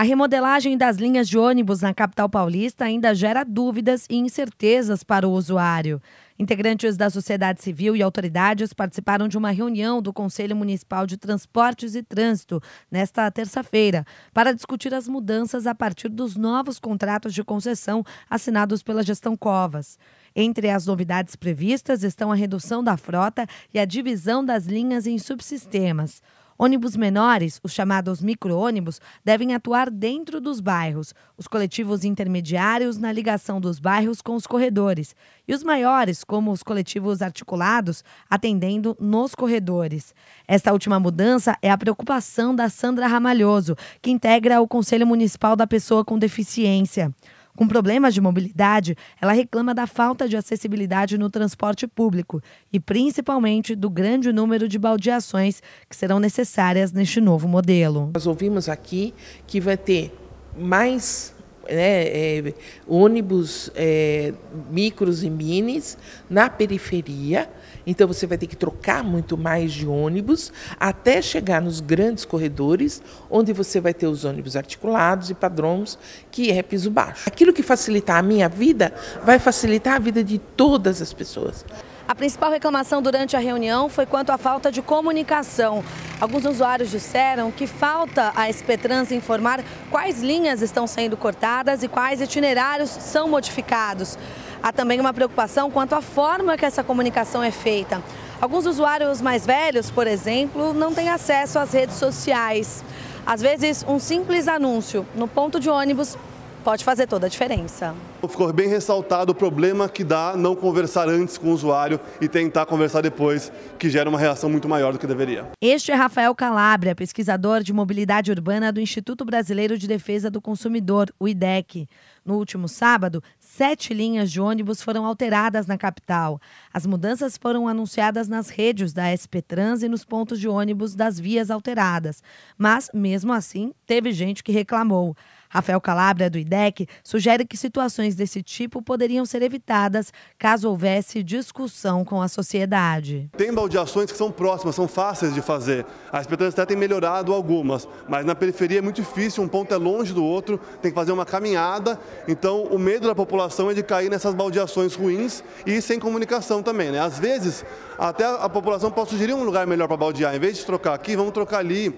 A remodelagem das linhas de ônibus na capital paulista ainda gera dúvidas e incertezas para o usuário. Integrantes da sociedade civil e autoridades participaram de uma reunião do Conselho Municipal de Transportes e Trânsito nesta terça-feira para discutir as mudanças a partir dos novos contratos de concessão assinados pela gestão Covas. Entre as novidades previstas estão a redução da frota e a divisão das linhas em subsistemas. Ônibus menores, os chamados micro-ônibus, devem atuar dentro dos bairros, os coletivos intermediários na ligação dos bairros com os corredores, e os maiores, como os coletivos articulados, atendendo nos corredores. Esta última mudança é a preocupação da Sandra Ramalhoso, que integra o Conselho Municipal da Pessoa com Deficiência. Com problemas de mobilidade, ela reclama da falta de acessibilidade no transporte público e principalmente do grande número de baldeações que serão necessárias neste novo modelo. Nós ouvimos aqui que vai ter mais né, é, ônibus, é, micros e minis na periferia. Então você vai ter que trocar muito mais de ônibus até chegar nos grandes corredores, onde você vai ter os ônibus articulados e padrões, que é piso baixo. Aquilo que facilitar a minha vida vai facilitar a vida de todas as pessoas. A principal reclamação durante a reunião foi quanto à falta de comunicação. Alguns usuários disseram que falta a Espetrans informar quais linhas estão sendo cortadas e quais itinerários são modificados. Há também uma preocupação quanto à forma que essa comunicação é feita. Alguns usuários mais velhos, por exemplo, não têm acesso às redes sociais. Às vezes, um simples anúncio no ponto de ônibus pode fazer toda a diferença. Ficou bem ressaltado o problema que dá não conversar antes com o usuário e tentar conversar depois, que gera uma reação muito maior do que deveria. Este é Rafael Calabria, pesquisador de mobilidade urbana do Instituto Brasileiro de Defesa do Consumidor, o IDEC. No último sábado, sete linhas de ônibus foram alteradas na capital. As mudanças foram anunciadas nas redes da SP Trans e nos pontos de ônibus das vias alteradas. Mas, mesmo assim, teve gente que reclamou. Rafael Calabria, do IDEC, sugere que situações desse tipo poderiam ser evitadas caso houvesse discussão com a sociedade. Tem baldeações que são próximas, são fáceis de fazer. As petrolheiras até têm melhorado algumas, mas na periferia é muito difícil, um ponto é longe do outro, tem que fazer uma caminhada. Então, o medo da população é de cair nessas baldeações ruins e sem comunicação também. Né? Às vezes, até a população pode sugerir um lugar melhor para baldear. Em vez de trocar aqui, vamos trocar ali.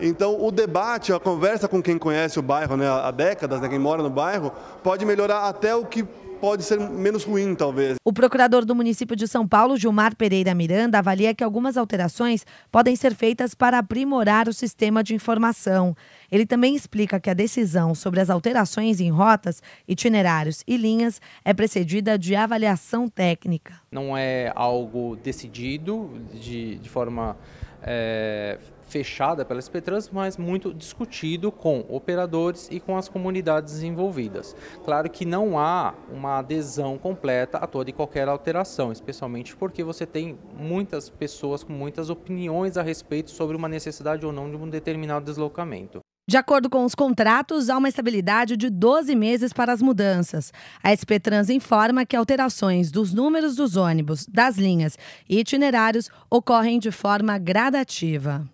Então, o debate, a conversa com quem conhece o bairro né, há décadas, né, quem mora no bairro, pode melhorar até o que pode ser menos ruim, talvez. O procurador do município de São Paulo, Gilmar Pereira Miranda, avalia que algumas alterações podem ser feitas para aprimorar o sistema de informação. Ele também explica que a decisão sobre as alterações em rotas, itinerários e linhas é precedida de avaliação técnica. Não é algo decidido de, de forma. É fechada pela Trans, mas muito discutido com operadores e com as comunidades envolvidas. Claro que não há uma adesão completa a toda e qualquer alteração, especialmente porque você tem muitas pessoas com muitas opiniões a respeito sobre uma necessidade ou não de um determinado deslocamento. De acordo com os contratos, há uma estabilidade de 12 meses para as mudanças. A SP Trans informa que alterações dos números dos ônibus, das linhas e itinerários ocorrem de forma gradativa.